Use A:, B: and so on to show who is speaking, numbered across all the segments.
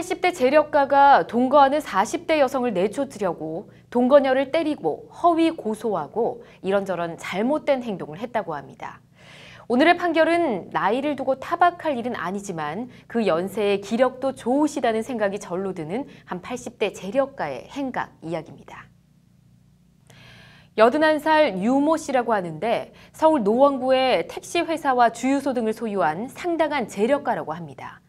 A: 80대 재력가가 동거하는 40대 여성을 내쫓으려고 동거녀를 때리고 허위 고소하고 이런저런 잘못된 행동을 했다고 합니다. 오늘의 판결은 나이를 두고 타박할 일은 아니지만 그연세에 기력도 좋으시다는 생각이 절로 드는 한 80대 재력가의 행각 이야기입니다. 81살 유모 씨라고 하는데 서울 노원구의 택시 회사와 주유소 등을 소유한 상당한 재력가라고 합니다.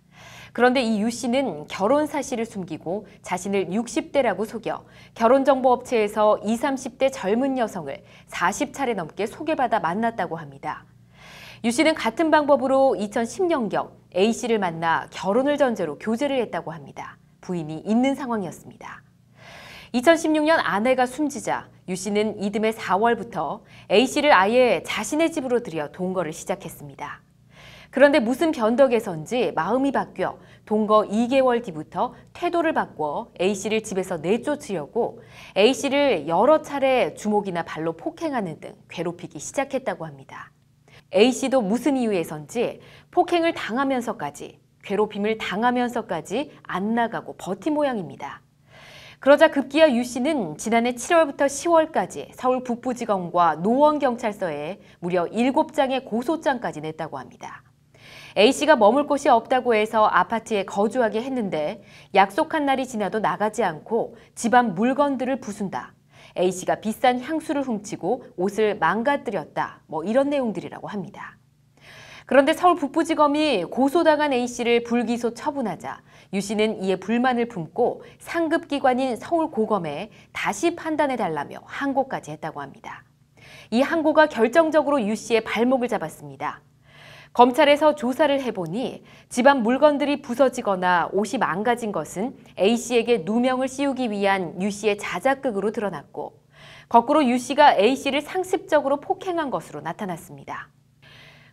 A: 그런데 이 유 씨는 결혼 사실을 숨기고 자신을 60대라고 속여 결혼정보업체에서 20, 30대 젊은 여성을 40차례 넘게 소개받아 만났다고 합니다. 유 씨는 같은 방법으로 2010년경 A 씨를 만나 결혼을 전제로 교제를 했다고 합니다. 부인이 있는 상황이었습니다. 2016년 아내가 숨지자 유 씨는 이듬해 4월부터 A 씨를 아예 자신의 집으로 들여 동거를 시작했습니다. 그런데 무슨 변덕에선지 마음이 바뀌어 동거 2개월 뒤부터 태도를 바꿔 A씨를 집에서 내쫓으려고 A씨를 여러 차례 주먹이나 발로 폭행하는 등 괴롭히기 시작했다고 합니다. A씨도 무슨 이유에선지 폭행을 당하면서까지 괴롭힘을 당하면서까지 안 나가고 버틴 모양입니다. 그러자 급기야 유 씨는 지난해 7월부터 10월까지 서울 북부지검과 노원경찰서에 무려 7장의 고소장까지 냈다고 합니다. A씨가 머물 곳이 없다고 해서 아파트에 거주하게 했는데 약속한 날이 지나도 나가지 않고 집안 물건들을 부순다. A씨가 비싼 향수를 훔치고 옷을 망가뜨렸다. 뭐 이런 내용들이라고 합니다. 그런데 서울 북부지검이 고소당한 A씨를 불기소 처분하자 유씨는 이에 불만을 품고 상급기관인 서울고검에 다시 판단해달라며 항고까지 했다고 합니다. 이 항고가 결정적으로 유씨의 발목을 잡았습니다. 검찰에서 조사를 해보니 집안 물건들이 부서지거나 옷이 망가진 것은 A씨에게 누명을 씌우기 위한 유씨의 자작극으로 드러났고 거꾸로 유씨가 A씨를 상습적으로 폭행한 것으로 나타났습니다.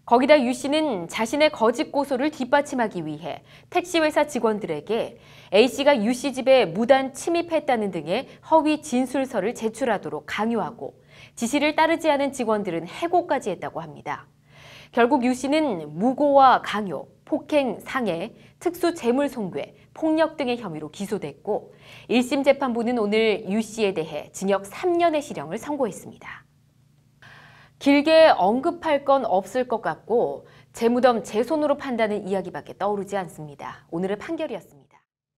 A: 거기다 유씨는 자신의 거짓 고소를 뒷받침하기 위해 택시회사 직원들에게 A씨가 유씨 집에 무단 침입했다는 등의 허위 진술서를 제출하도록 강요하고 지시를 따르지 않은 직원들은 해고까지 했다고 합니다. 결국 유 씨는 무고와 강요, 폭행, 상해, 특수 재물 송괴, 폭력 등의 혐의로 기소됐고 1심 재판부는 오늘 유 씨에 대해 징역 3년의 실형을 선고했습니다. 길게 언급할 건 없을 것 같고 재무덤 제 손으로 판다는 이야기밖에 떠오르지 않습니다. 오늘의 판결이었습니다.